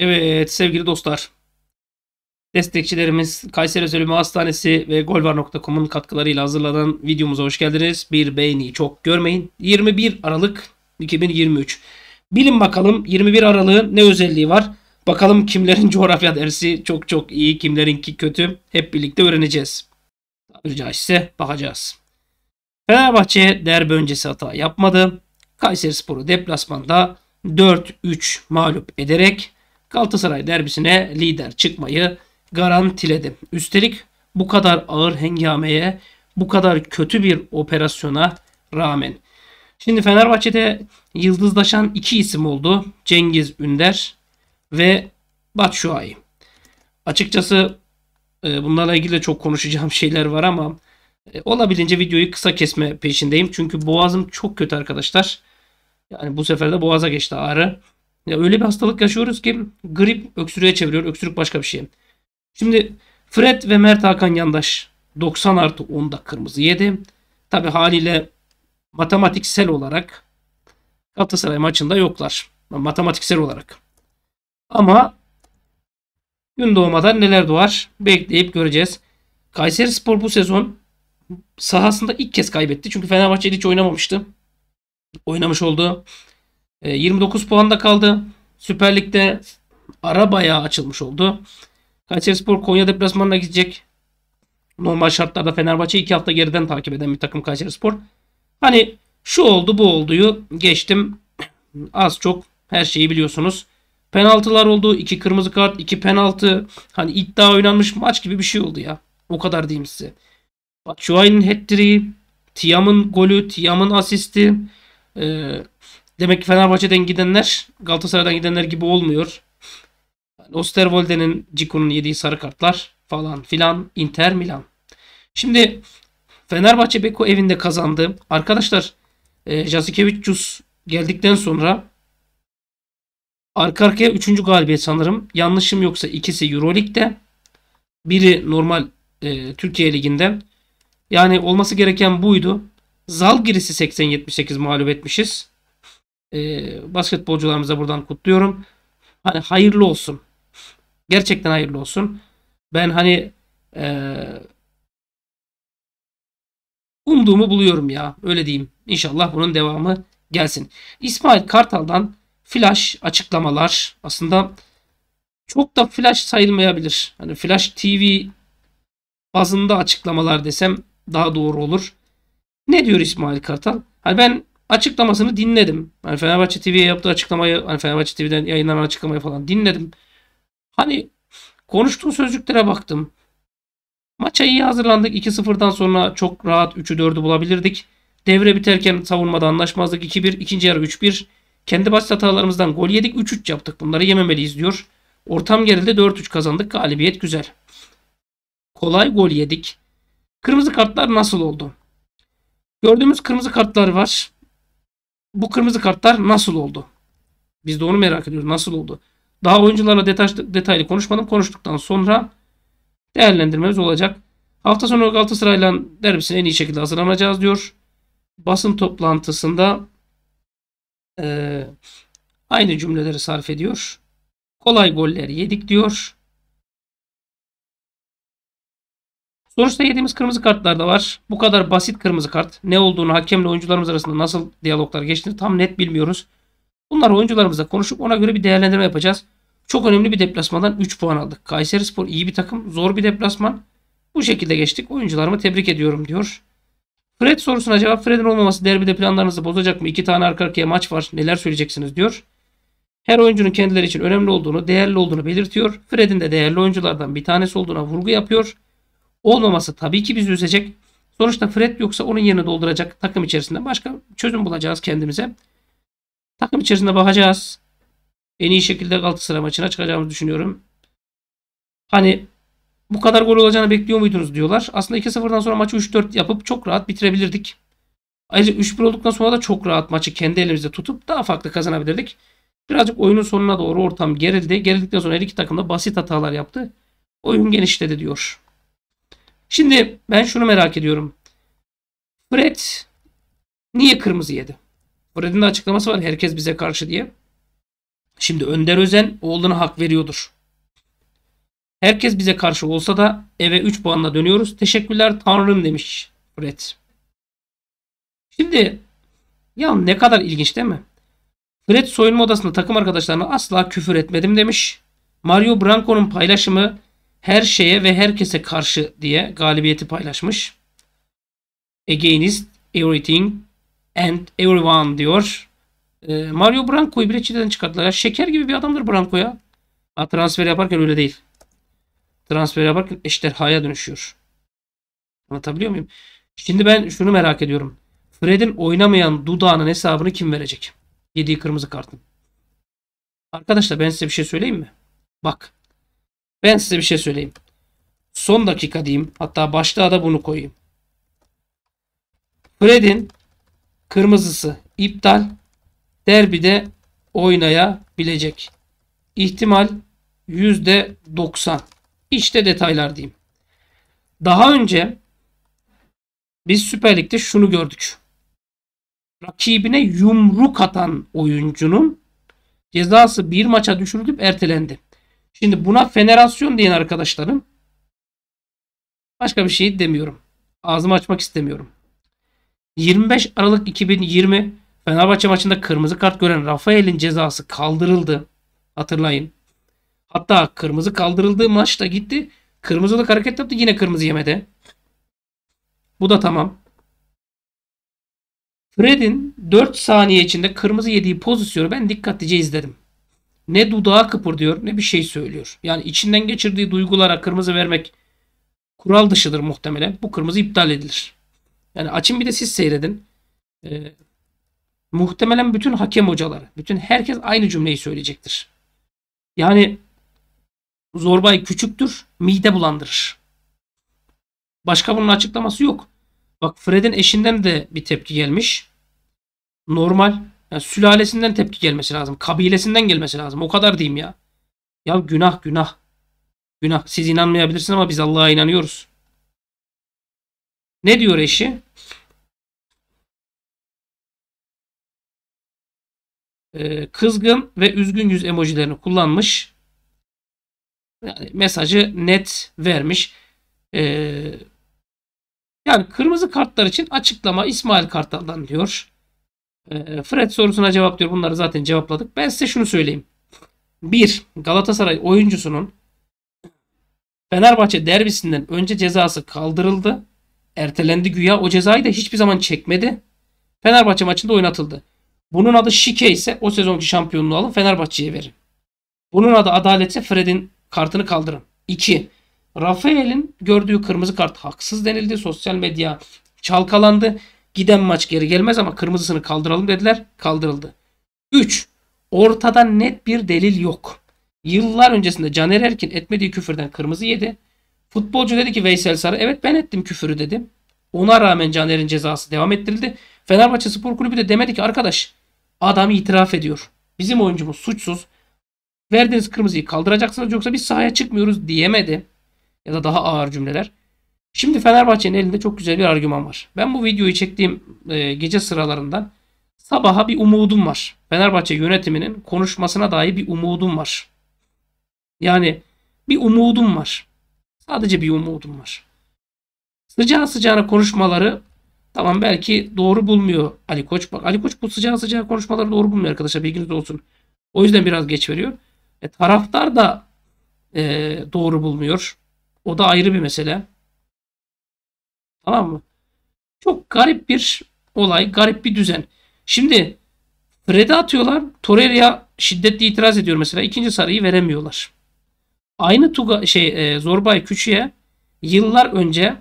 Evet sevgili dostlar. Destekçilerimiz Kayseri Özel Ümmü Hastanesi ve golvar.com'un katkılarıyla hazırlanan videomuza hoş geldiniz. Bir beğeni çok görmeyin. 21 Aralık 2023. Bilin bakalım 21 Aralık'ın ne özelliği var? Bakalım kimlerin coğrafya dersi çok çok iyi, kimlerinki kötü. Hep birlikte öğreneceğiz. Tabiri caizse bakacağız. Fenerbahçe derbi öncesi hata yapmadı. Kayseri Sporu deplasmanda 4-3 mağlup ederek Galatasaray derbisine lider çıkmayı garantiledi. Üstelik bu kadar ağır hengameye, bu kadar kötü bir operasyona rağmen. Şimdi Fenerbahçe'de yıldızlaşan iki isim oldu. Cengiz Ünder ve Batshuayi. Açıkçası e, bunlarla ilgili de çok konuşacağım şeyler var ama e, olabildiğince videoyu kısa kesme peşindeyim. Çünkü boğazım çok kötü arkadaşlar. Yani bu sefer de boğaza geçti ağrı. Ya öyle bir hastalık yaşıyoruz ki grip öksürüğe çeviriyor. Öksürük başka bir şey. Şimdi Fred ve Mert Hakan Yandaş 90 artı 10'da kırmızı yedi. Tabi haliyle matematiksel olarak Galatasaray maçında yoklar. Matematiksel olarak. Ama gün doğmadan neler doğar bekleyip göreceğiz. Kayseri Spor bu sezon sahasında ilk kez kaybetti. Çünkü Fenerbahçe hiç oynamamıştı. Oynamış oldu. E, 29 da kaldı. Süper Lig'de ara bayağı açılmış oldu. Kayserispor Konya deplasmanına gidecek. Normal şartlarda Fenerbahçe iki hafta geriden takip eden bir takım Kayserispor. Hani şu oldu bu olduyu geçtim. Az çok her şeyi biliyorsunuz. Penaltılar oldu. iki kırmızı kart, iki penaltı. Hani iddia oynanmış maç gibi bir şey oldu ya. O kadar diyeyim size. Batshuayi'nin hat-trick'i, Tiam'ın golü, Tiam'ın asisti. Ee, Demek ki Fenerbahçe'den gidenler Galatasaray'dan gidenler gibi olmuyor. Yani Osterwolde'nin Ciku'nun yediği sarı kartlar falan filan Inter Milan. Şimdi Fenerbahçe Beko evinde kazandı. Arkadaşlar e, Jasikevicius geldikten sonra arka arkaya 3. galibiyet sanırım. Yanlışım yoksa ikisi Euroleague'de. Biri normal e, Türkiye Ligi'nde. Yani olması gereken buydu. Zalgiris'i 80-78 mağlup etmişiz. E, basketbolcularımıza buradan kutluyorum. Hani hayırlı olsun. Gerçekten hayırlı olsun. Ben hani e, umduğumu buluyorum ya. Öyle diyeyim. İnşallah bunun devamı gelsin. İsmail Kartal'dan flash açıklamalar aslında çok da flash sayılmayabilir. Hani flash TV bazında açıklamalar desem daha doğru olur. Ne diyor İsmail Kartal? Hani ben açıklamasını dinledim. Hani Fenerbahçe TV'ye yaptığı açıklamayı, hani Fenerbahçe TV'den yayınlanan açıklamayı falan dinledim. Hani konuştuğu sözcüklere baktım. Maça iyi hazırlandık. 2-0'dan sonra çok rahat 3'ü 4'ü bulabilirdik. Devre biterken savunmada anlaşmazlık 2-1, ikinci yarı 3-1. Kendi basit hatalarımızdan gol yedik 3-3 yaptık. Bunları yememeliyiz diyor. Ortam gerildi 4-3 kazandık. Galibiyet güzel. Kolay gol yedik. Kırmızı kartlar nasıl oldu? Gördüğümüz kırmızı kartlar var bu kırmızı kartlar nasıl oldu? Biz de onu merak ediyoruz. Nasıl oldu? Daha oyuncularla detaylı, konuşmadım. Konuştuktan sonra değerlendirmemiz olacak. Hafta sonu Galatasaray'la derbisine en iyi şekilde hazırlanacağız diyor. Basın toplantısında e, aynı cümleleri sarf ediyor. Kolay goller yedik diyor. Sonuçta yediğimiz kırmızı kartlar da var. Bu kadar basit kırmızı kart. Ne olduğunu hakemle oyuncularımız arasında nasıl diyaloglar geçtiğini tam net bilmiyoruz. Bunlar oyuncularımızla konuşup ona göre bir değerlendirme yapacağız. Çok önemli bir deplasmandan 3 puan aldık. Kayseri Spor iyi bir takım. Zor bir deplasman. Bu şekilde geçtik. Oyuncularımı tebrik ediyorum diyor. Fred sorusuna cevap Fred'in olmaması derbide planlarınızı bozacak mı? İki tane arka arkaya maç var. Neler söyleyeceksiniz diyor. Her oyuncunun kendileri için önemli olduğunu, değerli olduğunu belirtiyor. Fred'in de değerli oyunculardan bir tanesi olduğuna vurgu yapıyor olmaması tabii ki bizi üzecek. Sonuçta Fred yoksa onun yerini dolduracak takım içerisinde başka çözüm bulacağız kendimize. Takım içerisinde bakacağız. En iyi şekilde sıra maçına çıkacağımızı düşünüyorum. Hani bu kadar gol olacağını bekliyor muydunuz diyorlar. Aslında 2-0'dan sonra maçı 3-4 yapıp çok rahat bitirebilirdik. Ayrıca 3-1 olduktan sonra da çok rahat maçı kendi elimizde tutup daha farklı kazanabilirdik. Birazcık oyunun sonuna doğru ortam gerildi. Gerildikten sonra her iki takım da basit hatalar yaptı. Oyun genişledi diyor. Şimdi ben şunu merak ediyorum. Fred niye kırmızı yedi? Fred'in de açıklaması var. Herkes bize karşı diye. Şimdi Önder Özen oğluna hak veriyordur. Herkes bize karşı olsa da eve 3 puanla dönüyoruz. Teşekkürler tanrım demiş Fred. Şimdi ya ne kadar ilginç değil mi? Fred soyunma odasında takım arkadaşlarına asla küfür etmedim demiş. Mario Branco'nun paylaşımı her şeye ve herkese karşı diye galibiyeti paylaşmış. Against everything and everyone diyor. E, Mario Branco'yu bile çileden çıkarttılar. Ya, şeker gibi bir adamdır Branco ya. Ha, transfer yaparken öyle değil. Transfer yaparken eşderhaya dönüşüyor. Anlatabiliyor muyum? Şimdi ben şunu merak ediyorum. Fred'in oynamayan dudağının hesabını kim verecek? Yediği kırmızı kartın. Arkadaşlar ben size bir şey söyleyeyim mi? Bak ben size bir şey söyleyeyim. Son dakika diyeyim. Hatta başlığa da bunu koyayım. Fred'in kırmızısı iptal. Derbide oynayabilecek. İhtimal %90. İşte detaylar diyeyim. Daha önce biz Süper Lig'de şunu gördük. Rakibine yumruk atan oyuncunun cezası bir maça düşürülüp ertelendi. Şimdi buna fenerasyon diyen arkadaşlarım başka bir şey demiyorum. Ağzımı açmak istemiyorum. 25 Aralık 2020 Fenerbahçe maçında kırmızı kart gören Rafael'in cezası kaldırıldı. Hatırlayın. Hatta kırmızı kaldırıldığı maçta gitti. Kırmızılık hareket yaptı yine kırmızı yemedi. Bu da tamam. Fred'in 4 saniye içinde kırmızı yediği pozisyonu ben dikkatlice izledim ne dudağı kıpırdıyor ne bir şey söylüyor. Yani içinden geçirdiği duygulara kırmızı vermek kural dışıdır muhtemelen. Bu kırmızı iptal edilir. Yani açın bir de siz seyredin. Ee, muhtemelen bütün hakem hocaları, bütün herkes aynı cümleyi söyleyecektir. Yani zorbay küçüktür, mide bulandırır. Başka bunun açıklaması yok. Bak Fred'in eşinden de bir tepki gelmiş. Normal. Yani sülalesinden tepki gelmesi lazım. Kabilesinden gelmesi lazım. O kadar diyeyim ya. Ya günah günah. Günah. Siz inanmayabilirsiniz ama biz Allah'a inanıyoruz. Ne diyor eşi? Ee, kızgın ve üzgün yüz emojilerini kullanmış. Yani mesajı net vermiş. Ee, yani kırmızı kartlar için açıklama İsmail Kartal'dan diyor. Ee, Fred sorusuna cevap diyor. Bunları zaten cevapladık. Ben size şunu söyleyeyim. 1. Galatasaray oyuncusunun Fenerbahçe derbisinden önce cezası kaldırıldı. Ertelendi güya. O cezayı da hiçbir zaman çekmedi. Fenerbahçe maçında oynatıldı. Bunun adı şike ise o sezonki şampiyonluğu alın Fenerbahçe'ye verin. Bunun adı adaletse Fred'in kartını kaldırın. 2. Rafael'in gördüğü kırmızı kart haksız denildi. Sosyal medya çalkalandı. Giden maç geri gelmez ama kırmızısını kaldıralım dediler. Kaldırıldı. 3. Ortada net bir delil yok. Yıllar öncesinde Caner Erkin etmediği küfürden kırmızı yedi. Futbolcu dedi ki Veysel Sarı evet ben ettim küfürü dedim. Ona rağmen Caner'in cezası devam ettirildi. Fenerbahçe Spor Kulübü de demedi ki arkadaş adam itiraf ediyor. Bizim oyuncumuz suçsuz. Verdiğiniz kırmızıyı kaldıracaksınız yoksa biz sahaya çıkmıyoruz diyemedi. Ya da daha ağır cümleler. Şimdi Fenerbahçe'nin elinde çok güzel bir argüman var. Ben bu videoyu çektiğim e, gece sıralarından sabaha bir umudum var. Fenerbahçe yönetiminin konuşmasına dair bir umudum var. Yani bir umudum var. Sadece bir umudum var. Sıcağı sıcağına konuşmaları tamam belki doğru bulmuyor Ali Koç. Bak Ali Koç bu sıcağı sıcağı konuşmaları doğru bulmuyor arkadaşlar bilginiz olsun. O yüzden biraz geç veriyor. E, taraftar da e, doğru bulmuyor. O da ayrı bir mesele. Tamam mı? Çok garip bir olay, garip bir düzen. Şimdi Fred'e atıyorlar. Torreira şiddetli itiraz ediyor mesela. ikinci sarıyı veremiyorlar. Aynı Tuga şey e, Zorbay Küçü'ye yıllar önce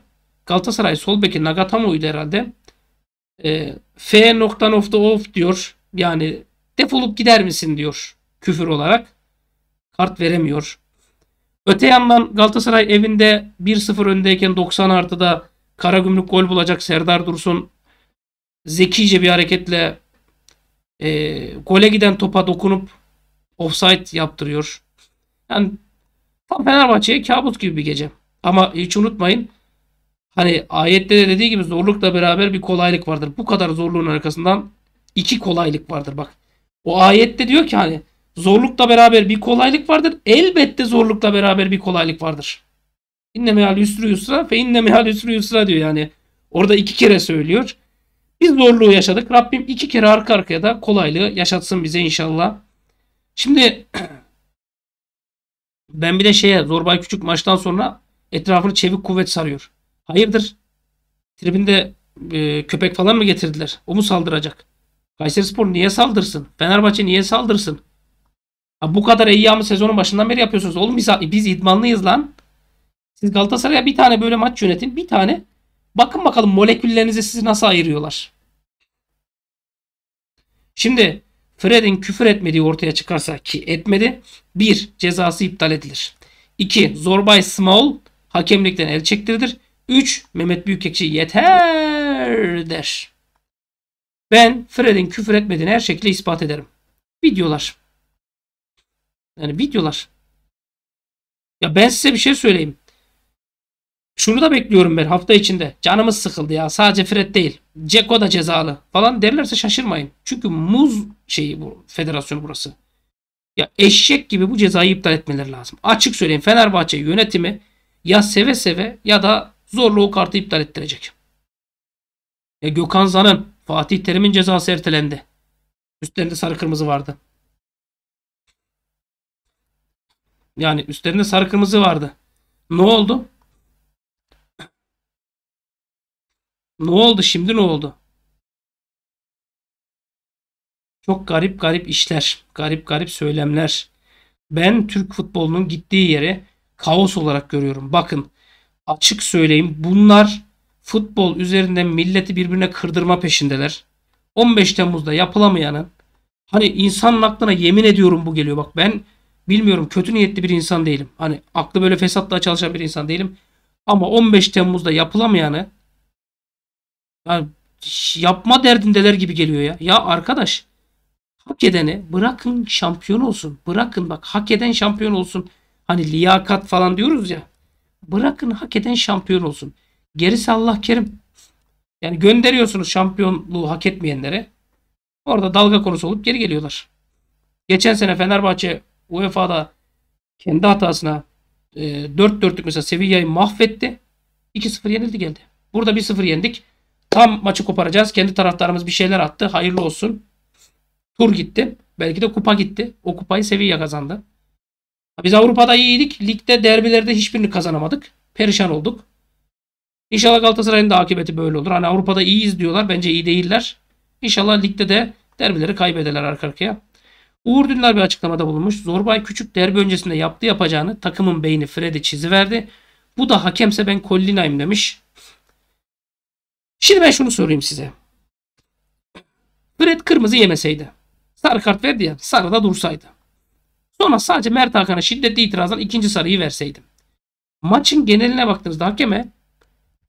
Galatasaray sol beki Nagatamo'ydu herhalde. E, F nokta of the off diyor. Yani defolup gider misin diyor küfür olarak. Kart veremiyor. Öte yandan Galatasaray evinde 1-0 öndeyken 90 artıda Karagümrük gol bulacak Serdar Dursun zekice bir hareketle e, gole giden topa dokunup offside yaptırıyor. Yani tam Fenerbahçe'ye kabut gibi bir gece. Ama hiç unutmayın hani ayette de dediği gibi zorlukla beraber bir kolaylık vardır. Bu kadar zorluğun arkasından iki kolaylık vardır bak. O ayette diyor ki hani zorlukla beraber bir kolaylık vardır. Elbette zorlukla beraber bir kolaylık vardır. İnne meal yusru yusra fe inne meal yusru yusra diyor yani. Orada iki kere söylüyor. Biz zorluğu yaşadık. Rabbim iki kere arka arkaya da kolaylığı yaşatsın bize inşallah. Şimdi ben bir de şeye Zorbay Küçük maçtan sonra etrafını çevik kuvvet sarıyor. Hayırdır? Tribinde e, köpek falan mı getirdiler? O mu saldıracak? Kayseri Spor niye saldırsın? Fenerbahçe niye saldırsın? Ha, bu kadar eyyamı sezonun başından beri yapıyorsunuz. Oğlum biz, biz idmanlıyız lan. Siz Galatasaray'a bir tane böyle maç yönetin. Bir tane bakın bakalım moleküllerinizi sizi nasıl ayırıyorlar. Şimdi Fred'in küfür etmediği ortaya çıkarsa ki etmedi. 1. Cezası iptal edilir. 2. Zorbay Small hakemlikten el çektirilir. 3. Mehmet Büyükekşi yeter der. Ben Fred'in küfür etmediğini her şekilde ispat ederim. Videolar. Yani videolar. Ya ben size bir şey söyleyeyim. Şunu da bekliyorum ben hafta içinde. Canımız sıkıldı ya. Sadece Fred değil. Ceko da cezalı falan derlerse şaşırmayın. Çünkü muz şeyi bu federasyonu burası. Ya eşek gibi bu cezayı iptal etmeleri lazım. Açık söyleyeyim Fenerbahçe yönetimi ya seve seve ya da zorla o kartı iptal ettirecek. Ya e, Gökhan Zan'ın Fatih Terim'in cezası ertelendi. Üstlerinde sarı kırmızı vardı. Yani üstlerinde sarı kırmızı vardı. Ne oldu? Ne oldu şimdi ne oldu? Çok garip garip işler, garip garip söylemler. Ben Türk futbolunun gittiği yere kaos olarak görüyorum. Bakın açık söyleyeyim bunlar futbol üzerinden milleti birbirine kırdırma peşindeler. 15 Temmuz'da yapılamayanın hani insanın aklına yemin ediyorum bu geliyor. Bak ben bilmiyorum kötü niyetli bir insan değilim. Hani aklı böyle fesatla çalışan bir insan değilim. Ama 15 Temmuz'da yapılamayanı ya yapma derdindeler gibi geliyor ya. Ya arkadaş hak edene bırakın şampiyon olsun. Bırakın bak hak eden şampiyon olsun. Hani liyakat falan diyoruz ya. Bırakın hak eden şampiyon olsun. Gerisi Allah kerim. Yani gönderiyorsunuz şampiyonluğu hak etmeyenlere. Orada dalga konusu olup geri geliyorlar. Geçen sene Fenerbahçe UEFA'da kendi hatasına e, 4-4'lük mesela Sevilla'yı mahvetti. 2-0 yenildi geldi. Burada 1-0 yendik. Tam maçı koparacağız. Kendi taraftarımız bir şeyler attı. Hayırlı olsun. Tur gitti. Belki de kupa gitti. O kupayı Sevilla kazandı. Biz Avrupa'da iyiydik. Ligde, derbilerde hiçbirini kazanamadık. Perişan olduk. İnşallah Galatasaray'ın da akıbeti böyle olur. Hani Avrupa'da iyiyiz diyorlar. Bence iyi değiller. İnşallah ligde de derbileri kaybederler arka arkaya. Uğur Dündar bir açıklamada bulunmuş. Zorbay küçük derbi öncesinde yaptı yapacağını takımın beyni Fred'i çiziverdi. Bu da hakemse ben Kollina'yım demiş. Şimdi ben şunu sorayım size. Fred kırmızı yemeseydi. Sarı kart verdi ya. Sarıda dursaydı. Sonra sadece Mert Hakan'a şiddetli itirazdan ikinci sarıyı verseydim. Maçın geneline baktığınızda hakeme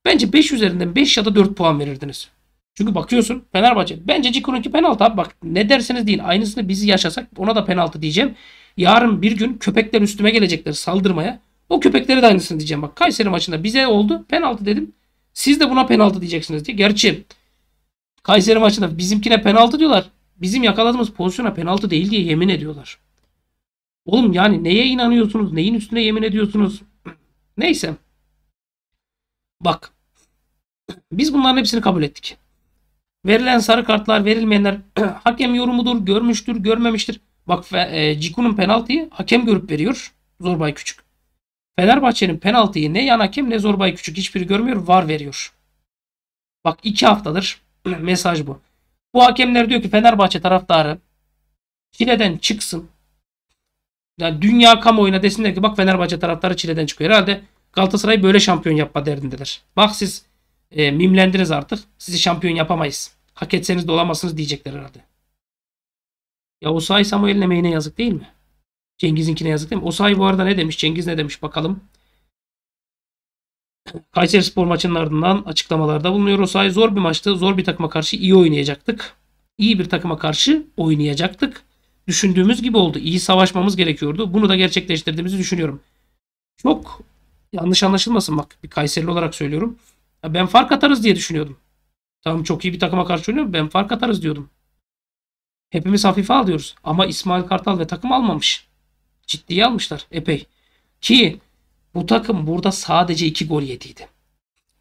bence 5 üzerinden 5 ya da 4 puan verirdiniz. Çünkü bakıyorsun Fenerbahçe. Bence Cikurun ki penaltı abi bak ne derseniz deyin. Aynısını bizi yaşasak ona da penaltı diyeceğim. Yarın bir gün köpekler üstüme gelecekler saldırmaya. O köpeklere de aynısını diyeceğim. Bak Kayseri maçında bize oldu penaltı dedim. Siz de buna penaltı diyeceksiniz diye. Gerçi Kayseri maçında bizimkine penaltı diyorlar. Bizim yakaladığımız pozisyona penaltı değil diye yemin ediyorlar. Oğlum yani neye inanıyorsunuz? Neyin üstüne yemin ediyorsunuz? Neyse. Bak. Biz bunların hepsini kabul ettik. Verilen sarı kartlar, verilmeyenler hakem yorumudur, görmüştür, görmemiştir. Bak e, Ciku'nun penaltıyı hakem görüp veriyor. Zorbay Küçük. Fenerbahçe'nin penaltıyı ne yan hakem ne Zorbay Küçük hiçbiri görmüyor. Var veriyor. Bak iki haftadır mesaj bu. Bu hakemler diyor ki Fenerbahçe taraftarı Çile'den çıksın. Yani dünya kamuoyuna desinler ki bak Fenerbahçe taraftarı Çile'den çıkıyor. Herhalde Galatasaray böyle şampiyon yapma derdindedir. Bak siz e, mimlendiniz artık. Sizi şampiyon yapamayız. Hak etseniz de olamazsınız diyecekler herhalde. Ya Usay Samuel'in emeğine yazık değil mi? Cengiz'inkine yazık değil mi? O Osayi bu arada ne demiş? Cengiz ne demiş bakalım. Kayseri Spor maçının ardından açıklamalarda bulunuyor. O Osayi zor bir maçtı. Zor bir takıma karşı iyi oynayacaktık. İyi bir takıma karşı oynayacaktık. Düşündüğümüz gibi oldu. İyi savaşmamız gerekiyordu. Bunu da gerçekleştirdiğimizi düşünüyorum. Çok yanlış anlaşılmasın bak. Bir Kayserili olarak söylüyorum. Ya ben fark atarız diye düşünüyordum. Tamam çok iyi bir takıma karşı oynuyorum. Ben fark atarız diyordum. Hepimiz hafife alıyoruz. Ama İsmail Kartal ve takım almamış ciddiye almışlar epey. Ki bu takım burada sadece 2 gol yediydi.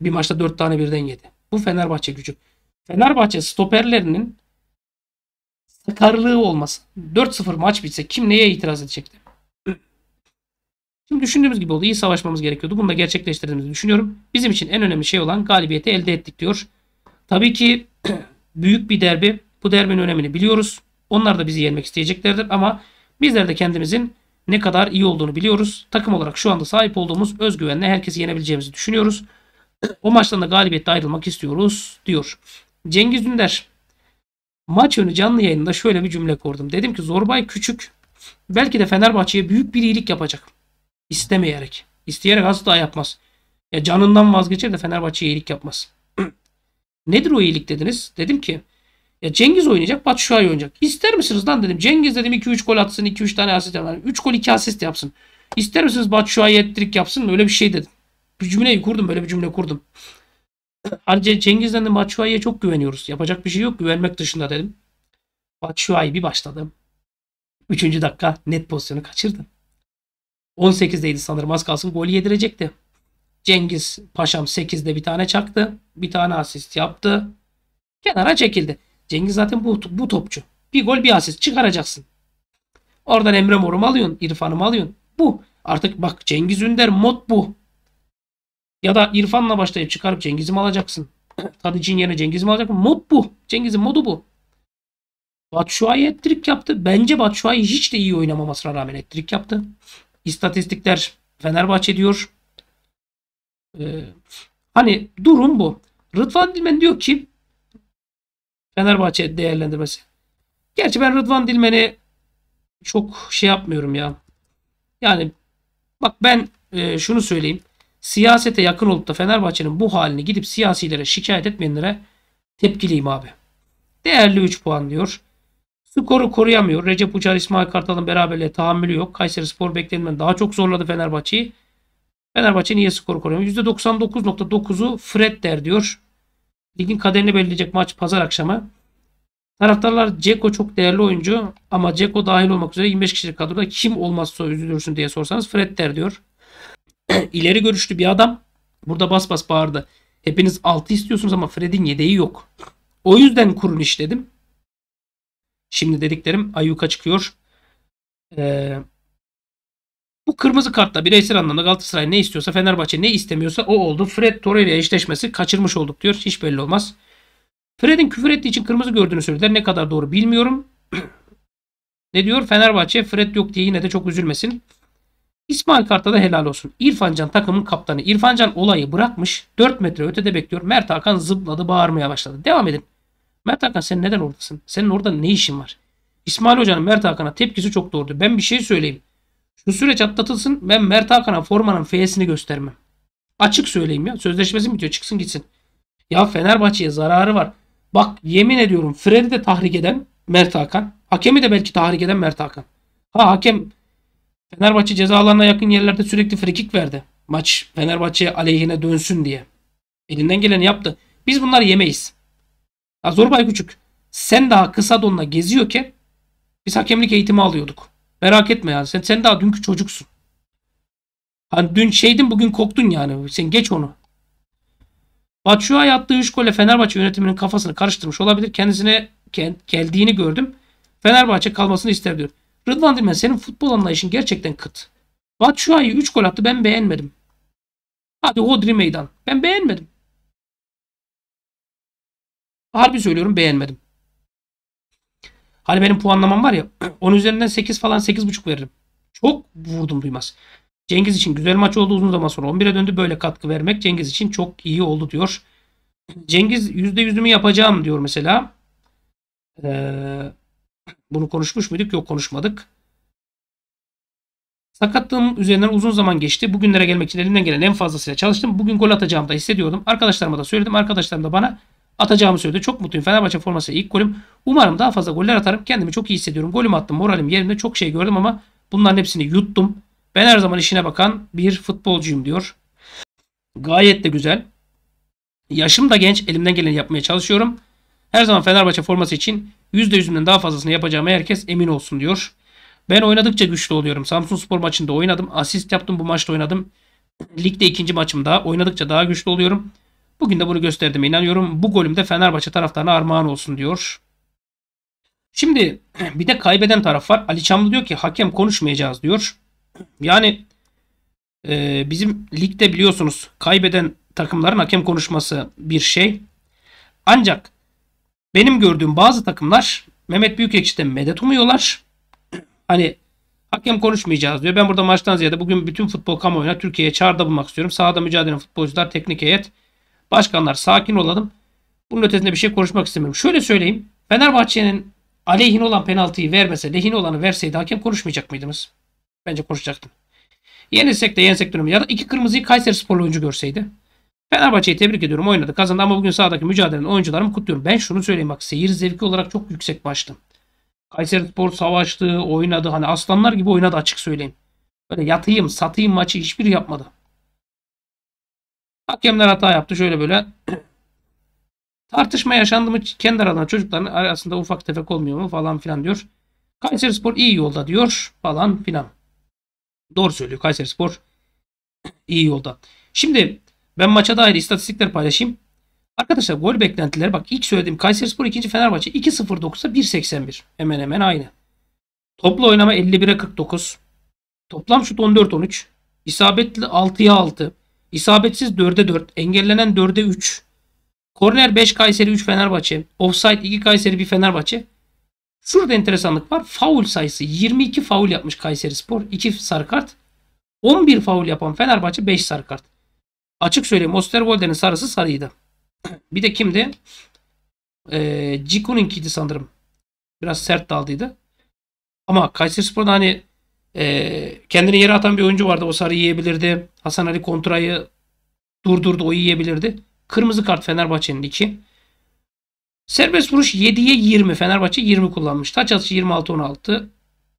Bir maçta 4 tane birden yedi. Bu Fenerbahçe gücü. Fenerbahçe stoperlerinin sakarlığı olmasın. 4-0 maç bitse kim neye itiraz edecekti? Şimdi düşündüğümüz gibi oldu. İyi savaşmamız gerekiyordu. Bunu da gerçekleştirdiğimizi düşünüyorum. Bizim için en önemli şey olan galibiyeti elde ettik diyor. Tabii ki büyük bir derbi. Bu derbinin önemini biliyoruz. Onlar da bizi yenmek isteyeceklerdir ama bizler de kendimizin ne kadar iyi olduğunu biliyoruz. Takım olarak şu anda sahip olduğumuz özgüvenle herkesi yenebileceğimizi düşünüyoruz. O maçtan da galibiyetle ayrılmak istiyoruz diyor. Cengiz Dündar maç önü canlı yayında şöyle bir cümle kurdum. Dedim ki Zorbay küçük belki de Fenerbahçe'ye büyük bir iyilik yapacak. İstemeyerek. İsteyerek asla yapmaz. Ya canından vazgeçer de Fenerbahçe'ye iyilik yapmaz. Nedir o iyilik dediniz? Dedim ki ya e, Cengiz oynayacak, Batshuayi oynayacak. İster misiniz lan dedim. Cengiz dedim 2-3 gol atsın, 2-3 tane asist yapsın. 3 gol 2 asist yapsın. İster misiniz Batshuayi ettirik yapsın? Öyle bir şey dedim. Bir cümleyi kurdum, böyle bir cümle kurdum. Ayrıca hani Cengiz'den de Batshuayi'ye çok güveniyoruz. Yapacak bir şey yok güvenmek dışında dedim. Batshuayi bir başladım. 3. dakika net pozisyonu kaçırdı. 18'deydi sanırım az kalsın golü yedirecekti. Cengiz Paşam 8'de bir tane çaktı. Bir tane asist yaptı. Kenara çekildi. Cengiz zaten bu, bu topçu. Bir gol bir asist çıkaracaksın. Oradan Emre Mor'u alıyorsun? İrfan'ı mı alıyorsun? Bu. Artık bak Cengiz Ünder mod bu. Ya da İrfan'la başlayıp çıkarıp Cengiz'i mi alacaksın? Tadic'in yerine Cengiz'i mi alacaksın? Mod bu. Cengiz'in modu bu. Batshuayi ettirik yaptı. Bence Batshuayi hiç de iyi oynamamasına rağmen ettirik yaptı. İstatistikler Fenerbahçe diyor. Ee, hani durum bu. Rıdvan Dilmen diyor ki Fenerbahçe değerlendirmesi. Gerçi ben Rıdvan Dilmen'e çok şey yapmıyorum ya. Yani bak ben e, şunu söyleyeyim. Siyasete yakın olup da Fenerbahçe'nin bu halini gidip siyasilere şikayet etmeyenlere tepkiliyim abi. Değerli 3 puan diyor. Skoru koruyamıyor. Recep Uçar, İsmail Kartal'ın beraberliğe tahammülü yok. Kayseri Spor beklenenden daha çok zorladı Fenerbahçe'yi. Fenerbahçe niye skoru koruyamıyor? %99.9'u Fred der diyor. Ligin kaderini belirleyecek maç pazar akşamı. Taraftarlar Ceko çok değerli oyuncu ama Ceko dahil olmak üzere 25 kişilik kadroda kim olmazsa üzülürsün diye sorsanız Fred der diyor. İleri görüşlü bir adam burada bas bas bağırdı. Hepiniz 6 istiyorsunuz ama Fred'in yedeği yok. O yüzden kurun işledim. Şimdi dediklerim Ayuka çıkıyor. Ee, bu kırmızı kartla bireysel anlamda Galatasaray ne istiyorsa Fenerbahçe ne istemiyorsa o oldu. Fred Torreira eşleşmesi kaçırmış olduk diyor. Hiç belli olmaz. Fred'in küfür ettiği için kırmızı gördüğünü söylediler. Ne kadar doğru bilmiyorum. ne diyor? Fenerbahçe Fred yok diye yine de çok üzülmesin. İsmail Kart'a da helal olsun. İrfancan takımın kaptanı. İrfancan olayı bırakmış. 4 metre ötede bekliyor. Mert Hakan zıpladı bağırmaya başladı. Devam edin. Mert Hakan sen neden oradasın? Senin orada ne işin var? İsmail Hoca'nın Mert Hakan'a tepkisi çok doğrudu. Ben bir şey söyleyeyim. Şu süreç atlatılsın ben Mert Hakan'a formanın F'sini göstermem. Açık söyleyeyim ya. Sözleşmesi bitiyor çıksın gitsin. Ya Fenerbahçe'ye zararı var. Bak yemin ediyorum Fred'i de tahrik eden Mert Hakan. Hakemi de belki tahrik eden Mert Hakan. Ha hakem Fenerbahçe cezalarına yakın yerlerde sürekli frikik verdi. Maç Fenerbahçe aleyhine dönsün diye. Elinden geleni yaptı. Biz bunları yemeyiz. Azor bay Küçük sen daha kısa donla geziyorken biz hakemlik eğitimi alıyorduk. Merak etme ya Sen, sen daha dünkü çocuksun. Hani dün şeydin bugün koktun yani. Sen geç onu. Batshuayi attığı 3 golle Fenerbahçe yönetiminin kafasını karıştırmış olabilir. Kendisine gel geldiğini gördüm. Fenerbahçe kalmasını ister diyor. Rıdvan Dilmen senin futbol anlayışın gerçekten kıt. Batshuayi 3 gol attı ben beğenmedim. Hadi Hodri meydan. Ben beğenmedim. Harbi söylüyorum beğenmedim. Hani benim puanlamam var ya 10 üzerinden 8 falan 8.5 veririm. Çok vurdum duymaz. Cengiz için güzel maç oldu uzun zaman sonra 11'e döndü böyle katkı vermek Cengiz için çok iyi oldu diyor. Cengiz %100'ümü yapacağım diyor mesela. Ee, bunu konuşmuş muyduk? Yok konuşmadık. Sakatlığım üzerinden uzun zaman geçti. Bugünlere gelmek için elimden gelen en fazlasıyla çalıştım. Bugün gol atacağımı da hissediyordum. Arkadaşlarıma da söyledim. Arkadaşlarım da bana atacağımı söyledi. Çok mutluyum. Fenerbahçe forması ilk golüm. Umarım daha fazla goller atarım. Kendimi çok iyi hissediyorum. Golümü attım. Moralim yerinde. Çok şey gördüm ama bunların hepsini yuttum. Ben her zaman işine bakan bir futbolcuyum diyor. Gayet de güzel. Yaşım da genç. Elimden geleni yapmaya çalışıyorum. Her zaman Fenerbahçe forması için %100'ümden daha fazlasını yapacağıma herkes emin olsun diyor. Ben oynadıkça güçlü oluyorum. Samsun Spor maçında oynadım. Asist yaptım bu maçta oynadım. Ligde ikinci maçımda oynadıkça daha güçlü oluyorum. Bugün de bunu gösterdim. İnanıyorum. Bu golüm de Fenerbahçe taraftarına armağan olsun diyor. Şimdi bir de kaybeden taraf var. Ali Çamlı diyor ki hakem konuşmayacağız diyor. Yani e, bizim ligde biliyorsunuz kaybeden takımların hakem konuşması bir şey. Ancak benim gördüğüm bazı takımlar Mehmet Büyükekşi'de medet umuyorlar. Hani hakem konuşmayacağız diyor. Ben burada maçtan ziyade bugün bütün futbol kamuoyuna Türkiye'ye çağrıda bulmak istiyorum. Sahada mücadele futbolcular, teknik heyet, Başkanlar sakin olalım. Bunun ötesinde bir şey konuşmak istemiyorum. Şöyle söyleyeyim. Fenerbahçe'nin aleyhine olan penaltıyı vermese, lehine olanı verseydi hakem konuşmayacak mıydınız? Bence konuşacaktım. Yenilsek de yensek de ya da iki kırmızıyı Kayseri Sporlu oyuncu görseydi. Fenerbahçe'yi tebrik ediyorum. Oynadı, kazandı ama bugün sahadaki mücadelenin oyuncularımı kutluyorum. Ben şunu söyleyeyim bak seyir zevki olarak çok yüksek başladım. Kayseri Spor savaştı, oynadı. Hani aslanlar gibi oynadı açık söyleyeyim. Böyle yatayım, satayım maçı hiçbir yapmadı. Hakemler hata yaptı. Şöyle böyle tartışma yaşandı mı kendi aralarında çocukların arasında ufak tefek olmuyor mu falan filan diyor. Kayseri Spor iyi yolda diyor falan filan. Doğru söylüyor Kayseri Spor iyi yolda. Şimdi ben maça dair istatistikler paylaşayım. Arkadaşlar gol beklentileri bak ilk söylediğim Kayseri Spor 2. Fenerbahçe 2.09'da 1.81 hemen hemen aynı. Toplu oynama 51'e 49. Toplam şut 14-13. İsabetli 6'ya 6. İsabetsiz 4'e 4. Engellenen 4'e 3. Korner 5 Kayseri 3 Fenerbahçe. Offside 2 Kayseri 1 Fenerbahçe. Şurada enteresanlık var. Faul sayısı 22 faul yapmış Kayseri Spor. 2 sarı kart. 11 faul yapan Fenerbahçe 5 sarı kart. Açık söyleyeyim Osterwolde'nin sarısı sarıydı. bir de kimdi? Ee, Ciku'nunkiydi sanırım. Biraz sert daldıydı. Ama Kayseri Spor'da hani ee, kendini yere atan bir oyuncu vardı. O sarı yiyebilirdi. Hasan Ali kontrayı durdurdu. O yiyebilirdi. Kırmızı kart Fenerbahçe'nin iki. Serbest vuruş 7'ye 20. Fenerbahçe 20 kullanmış. Taç atışı 26-16.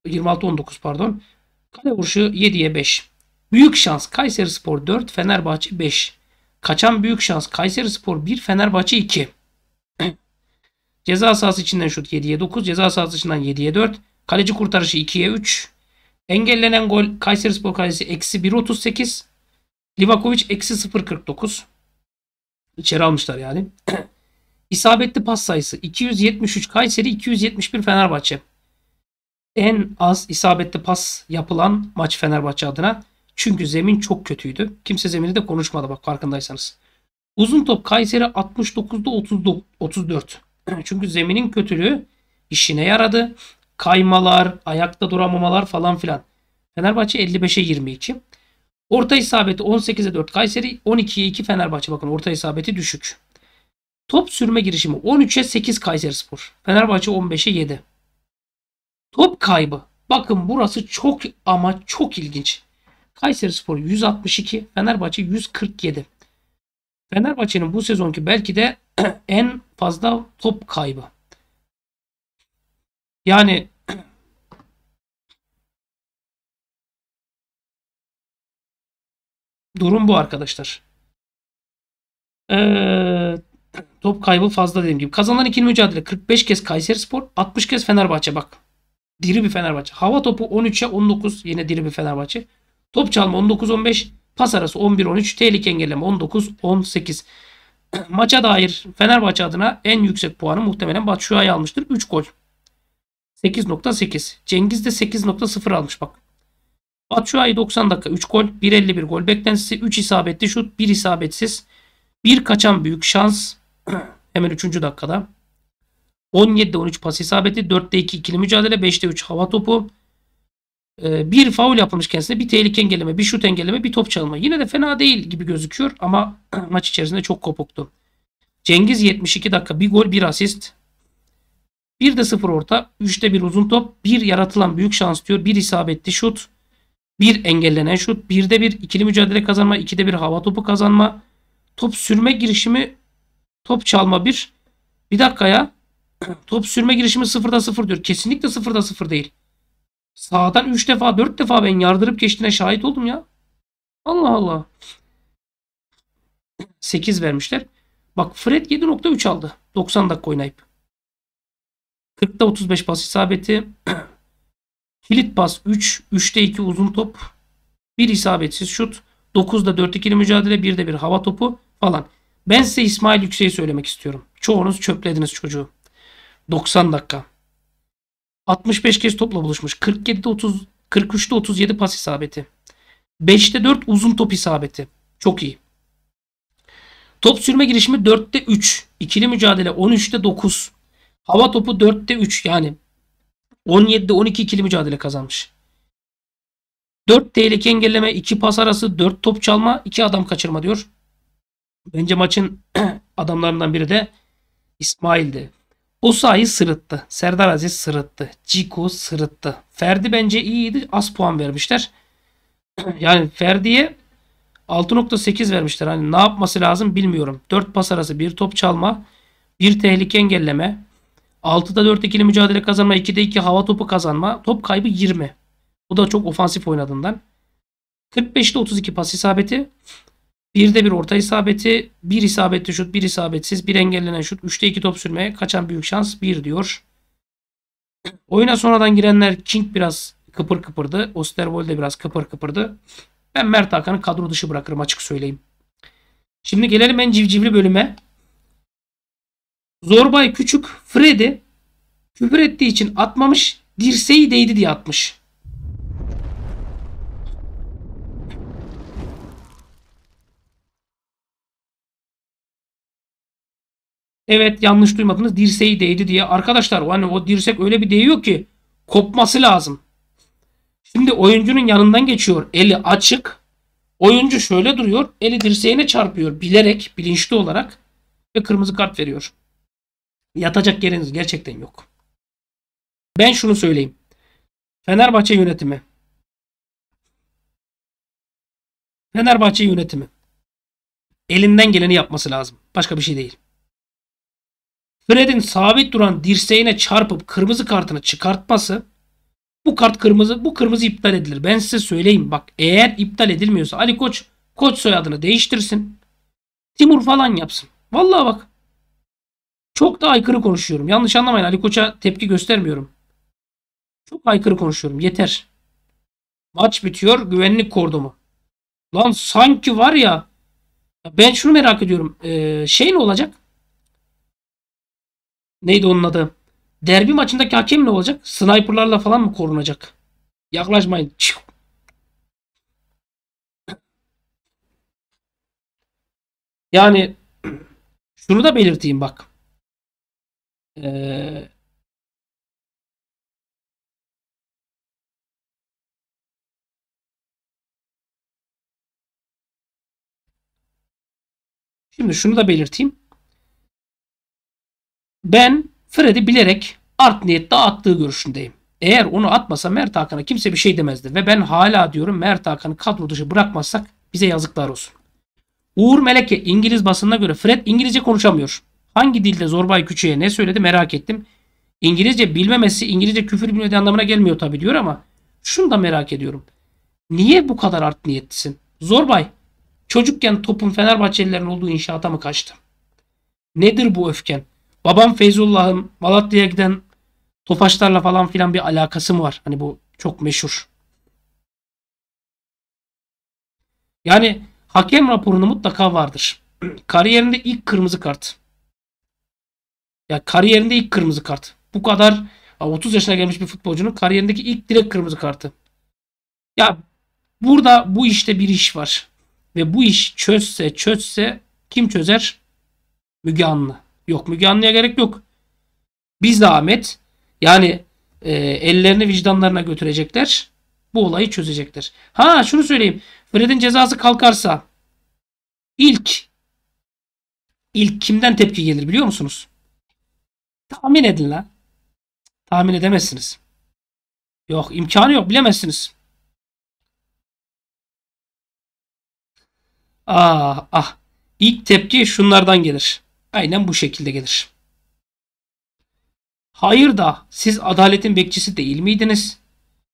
26-19 pardon. Kale vuruşu 7'ye 5. Büyük şans Kayseri Spor 4, Fenerbahçe 5. Kaçan büyük şans Kayseri Spor 1, Fenerbahçe 2. ceza sahası içinden şut 7'ye 9, ceza sahası içinden 7'ye 4. Kaleci kurtarışı 2'ye 3, Engellenen gol Kayserispor kalesi eksi 1.38. Livakovic eksi 0.49. İçeri almışlar yani. İsabetli pas sayısı 273 Kayseri 271 Fenerbahçe. En az isabetli pas yapılan maç Fenerbahçe adına. Çünkü zemin çok kötüydü. Kimse zemini de konuşmadı bak farkındaysanız. Uzun top Kayseri 69'da 34. Çünkü zeminin kötülüğü işine yaradı kaymalar, ayakta duramamalar falan filan. Fenerbahçe 55'e 22. Orta isabeti 18'e 4 Kayseri, 12'ye 2 Fenerbahçe. Bakın orta isabeti düşük. Top sürme girişimi 13'e 8 Kayseri Spor. Fenerbahçe 15'e 7. Top kaybı. Bakın burası çok ama çok ilginç. Kayseri Spor 162, Fenerbahçe 147. Fenerbahçe'nin bu sezonki belki de en fazla top kaybı. Yani Durum bu arkadaşlar. Ee, top kaybı fazla dediğim gibi. Kazanan ikili mücadele 45 kez Kayseri Spor, 60 kez Fenerbahçe bak. Diri bir Fenerbahçe. Hava topu 13'e 19 yine diri bir Fenerbahçe. Top çalma 19-15, pas arası 11-13, tehlike engelleme 19-18. Maça dair Fenerbahçe adına en yüksek puanı muhtemelen Batshuayi almıştır. 3 gol. 8.8. Cengiz de 8.0 almış bak. Batshuayi 90 dakika 3 gol 1.51 gol beklentisi 3 isabetli şut 1 isabetsiz 1 kaçan büyük şans hemen 3. dakikada 17'de 13 pas isabeti 4'te 2 ikili mücadele 5'te 3 hava topu ee, bir faul yapılmış kendisine bir tehlike engelleme bir şut engelleme bir top çalma yine de fena değil gibi gözüküyor ama maç içerisinde çok kopuktu. Cengiz 72 dakika bir gol bir asist de 0 orta 3'te bir uzun top bir yaratılan büyük şans diyor bir isabetli şut bir engellenen şut, birde bir ikili mücadele kazanma, iki de bir hava topu kazanma, top sürme girişimi, top çalma bir. Bir dakika ya. Top sürme girişimi sıfırda sıfır diyor. Kesinlikle sıfırda sıfır değil. Sağdan üç defa dört defa ben yardırıp geçtiğine şahit oldum ya. Allah Allah. 8 vermişler. Bak Fred 7.3 aldı. 90 dakika oynayıp. 40'da 35 pas isabeti. Kilit pas 3. 3'te 2 uzun top. 1 isabetsiz şut. 9'da 4 ikili mücadele. 1'de 1 hava topu falan. Ben size İsmail Yüksek'i söylemek istiyorum. Çoğunuz çöplediniz çocuğu. 90 dakika. 65 kez topla buluşmuş. 47'de 30 43'te 37 pas isabeti. 5'te 4 uzun top isabeti. Çok iyi. Top sürme girişimi 4'te 3. İkili mücadele 13'te 9. Hava topu 4'te 3 yani 17'de 12 ikili mücadele kazanmış. 4 tehlike engelleme, 2 pas arası, 4 top çalma, 2 adam kaçırma diyor. Bence maçın adamlarından biri de İsmail'di. O sahi sırıttı. Serdar Aziz sırıttı. Ciko sırıttı. Ferdi bence iyiydi. Az puan vermişler. yani Ferdi'ye 6.8 vermişler. Hani ne yapması lazım bilmiyorum. 4 pas arası, 1 top çalma, 1 tehlike engelleme, 6'da 4 ikili mücadele kazanma. 2'de 2 hava topu kazanma. Top kaybı 20. Bu da çok ofansif oynadığından. 45'te 32 pas isabeti. 1'de 1 orta isabeti. 1 isabetli şut. 1 isabetsiz. 1 engellenen şut. 3'te 2 top sürmeye. Kaçan büyük şans 1 diyor. Oyuna sonradan girenler King biraz kıpır kıpırdı. Osterwold de biraz kıpır kıpırdı. Ben Mert Hakan'ı kadro dışı bırakırım açık söyleyeyim. Şimdi gelelim en civcivli bölüme. Zorbay küçük Freddy küfür ettiği için atmamış dirseği değdi diye atmış. Evet yanlış duymadınız dirseği değdi diye. Arkadaşlar hani o dirsek öyle bir değiyor ki kopması lazım. Şimdi oyuncunun yanından geçiyor. Eli açık. Oyuncu şöyle duruyor. Eli dirseğine çarpıyor bilerek, bilinçli olarak ve kırmızı kart veriyor. Yatacak yeriniz gerçekten yok. Ben şunu söyleyeyim. Fenerbahçe yönetimi. Fenerbahçe yönetimi. Elinden geleni yapması lazım. Başka bir şey değil. Fred'in sabit duran dirseğine çarpıp kırmızı kartını çıkartması bu kart kırmızı bu kırmızı iptal edilir. Ben size söyleyeyim bak eğer iptal edilmiyorsa Ali Koç Koç soyadını değiştirsin. Timur falan yapsın. Vallahi bak çok da aykırı konuşuyorum. Yanlış anlamayın Ali Koç'a tepki göstermiyorum. Çok aykırı konuşuyorum. Yeter. Maç bitiyor. Güvenlik kordomu. Lan sanki var ya ben şunu merak ediyorum. Ee, şey ne olacak? Neydi onun adı? Derbi maçındaki hakem ne olacak? Sniperlarla falan mı korunacak? Yaklaşmayın. Çık. Yani şunu da belirteyim bak. Ee, şimdi şunu da belirteyim. Ben Fred'i bilerek art niyetle attığı görüşündeyim. Eğer onu atmasa Mert Hakan'a kimse bir şey demezdi. Ve ben hala diyorum Mert Hakan'ı kadro dışı bırakmazsak bize yazıklar olsun. Uğur Meleke İngiliz basınına göre Fred İngilizce konuşamıyor. Hangi dilde Zorbay Küçü'ye ne söyledi merak ettim. İngilizce bilmemesi İngilizce küfür bilmediği anlamına gelmiyor tabi diyor ama şunu da merak ediyorum. Niye bu kadar art niyetlisin? Zorbay çocukken topun Fenerbahçelilerin olduğu inşaata mı kaçtı? Nedir bu öfken? Babam Feyzullah'ın Malatya'ya giden topaçlarla falan filan bir alakası mı var? Hani bu çok meşhur. Yani hakem raporunu mutlaka vardır. Kariyerinde ilk kırmızı kart. Ya kariyerinde ilk kırmızı kart. Bu kadar 30 yaşına gelmiş bir futbolcunun kariyerindeki ilk direkt kırmızı kartı. Ya burada bu işte bir iş var. Ve bu iş çözse çözse kim çözer? Müge Anlı. Yok Müge Anlı'ya gerek yok. Biz Ahmet yani e, ellerini vicdanlarına götürecekler. Bu olayı çözecekler. Ha şunu söyleyeyim. Fred'in cezası kalkarsa ilk ilk kimden tepki gelir biliyor musunuz? Tahmin edin lan. Tahmin edemezsiniz. Yok imkanı yok bilemezsiniz. Ah ah. İlk tepki şunlardan gelir. Aynen bu şekilde gelir. Hayır da siz adaletin bekçisi değil miydiniz?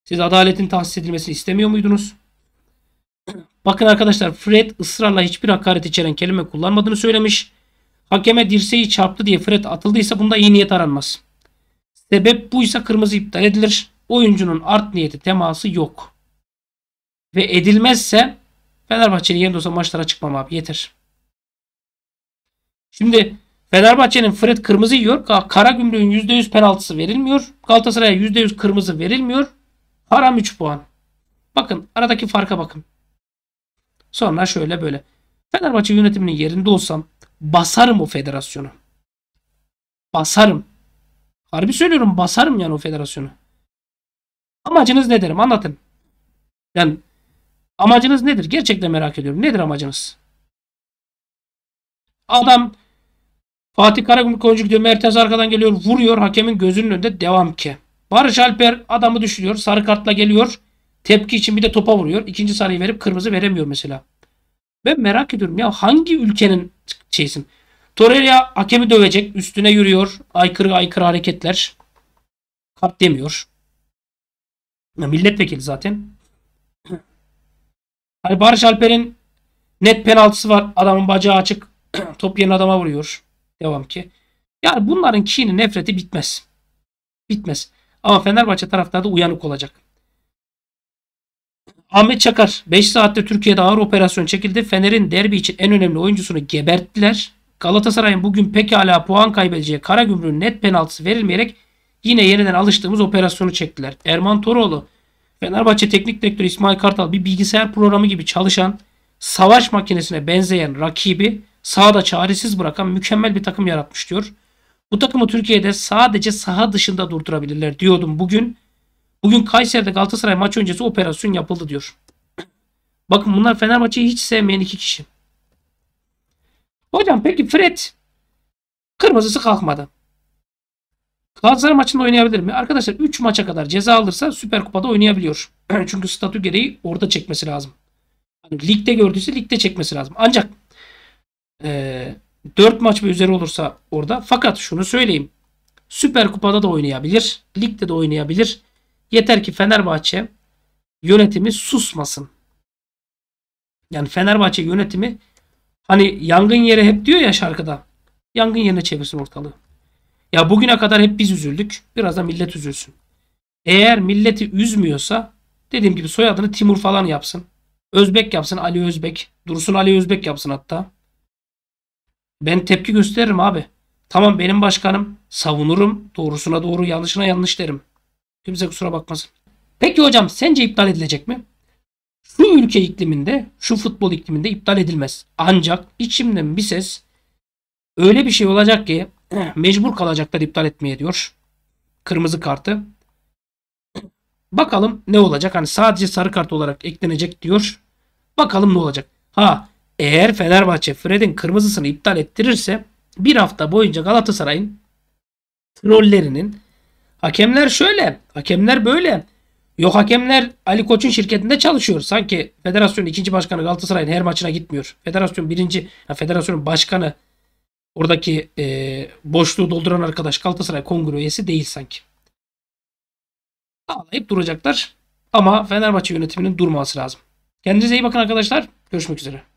Siz adaletin tahsis edilmesini istemiyor muydunuz? Bakın arkadaşlar Fred ısrarla hiçbir hakaret içeren kelime kullanmadığını söylemiş. Hakeme dirseği çarptı diye fret atıldıysa bunda iyi niyet aranmaz. Sebep buysa kırmızı iptal edilir. Oyuncunun art niyeti teması yok. Ve edilmezse Fenerbahçe'nin yerinde olsa maçlara çıkmam abi yeter. Şimdi Fenerbahçe'nin Fred kırmızı yiyor. Karagümrük'ün %100 penaltısı verilmiyor. Galatasaray'a %100 kırmızı verilmiyor. Haram 3 puan. Bakın aradaki farka bakın. Sonra şöyle böyle. Fenerbahçe yönetiminin yerinde olsam basarım o federasyonu. Basarım. Harbi söylüyorum basarım yani o federasyonu. Amacınız ne derim anlatın. Yani amacınız nedir? Gerçekten merak ediyorum. Nedir amacınız? Adam Fatih Karagümrük oyuncu diyor. Mertens arkadan geliyor. Vuruyor. Hakemin gözünün önünde devam ki. Barış Alper adamı düşürüyor. Sarı kartla geliyor. Tepki için bir de topa vuruyor. İkinci sarıyı verip kırmızı veremiyor mesela. Ben merak ediyorum ya hangi ülkenin şeysin? Torreira hakemi dövecek. Üstüne yürüyor. Aykırı aykırı hareketler. Kart demiyor. Ya milletvekili zaten. Hani Barış Alper'in net penaltısı var. Adamın bacağı açık. Top yerine adama vuruyor. Devam ki. Yani bunların kini nefreti bitmez. Bitmez. Ama Fenerbahçe taraftarı da uyanık olacak. Ahmet Çakar 5 saatte Türkiye'de ağır operasyon çekildi. Fener'in derbi için en önemli oyuncusunu geberttiler. Galatasaray'ın bugün pekala puan kaybedeceği Kara net penaltısı verilmeyerek yine yeniden alıştığımız operasyonu çektiler. Erman Toroğlu Fenerbahçe Teknik Direktörü İsmail Kartal bir bilgisayar programı gibi çalışan, savaş makinesine benzeyen rakibi sahada çaresiz bırakan mükemmel bir takım yaratmış diyor. Bu takımı Türkiye'de sadece saha dışında durdurabilirler diyordum bugün. Bugün Kayseri'de Galatasaray maç öncesi operasyon yapıldı diyor. Bakın bunlar Fenerbahçe'yi hiç sevmeyen iki kişi. Hocam peki Fred kırmızısı kalkmadı. Galatasaray maçında oynayabilir mi? Arkadaşlar 3 maça kadar ceza alırsa Süper Kupa'da oynayabiliyor. Çünkü statü gereği orada çekmesi lazım. Yani ligde gördüyse ligde çekmesi lazım. Ancak e, 4 maç ve üzeri olursa orada. Fakat şunu söyleyeyim. Süper Kupa'da da oynayabilir. Ligde de oynayabilir. Yeter ki Fenerbahçe yönetimi susmasın. Yani Fenerbahçe yönetimi hani yangın yere hep diyor ya şarkıda. Yangın yerine çevirsin ortalığı. Ya bugüne kadar hep biz üzüldük. Biraz da millet üzülsün. Eğer milleti üzmüyorsa dediğim gibi soyadını Timur falan yapsın. Özbek yapsın Ali Özbek. Dursun Ali Özbek yapsın hatta. Ben tepki gösteririm abi. Tamam benim başkanım savunurum. Doğrusuna doğru yanlışına yanlış derim. Kimse kusura bakmasın. Peki hocam sence iptal edilecek mi? Şu ülke ikliminde, şu futbol ikliminde iptal edilmez. Ancak içimden bir ses öyle bir şey olacak ki mecbur kalacaklar iptal etmeye diyor. Kırmızı kartı. Bakalım ne olacak? Hani sadece sarı kart olarak eklenecek diyor. Bakalım ne olacak? Ha eğer Fenerbahçe Fred'in kırmızısını iptal ettirirse bir hafta boyunca Galatasaray'ın trollerinin Hakemler şöyle, hakemler böyle. Yok hakemler Ali Koç'un şirketinde çalışıyor. Sanki federasyonun ikinci başkanı Galatasaray'ın her maçına gitmiyor. Federasyon birinci, ya federasyonun başkanı oradaki e, boşluğu dolduran arkadaş Galatasaray kongre üyesi değil sanki. Ağlayıp duracaklar. Ama Fenerbahçe yönetiminin durması lazım. Kendinize iyi bakın arkadaşlar. Görüşmek üzere.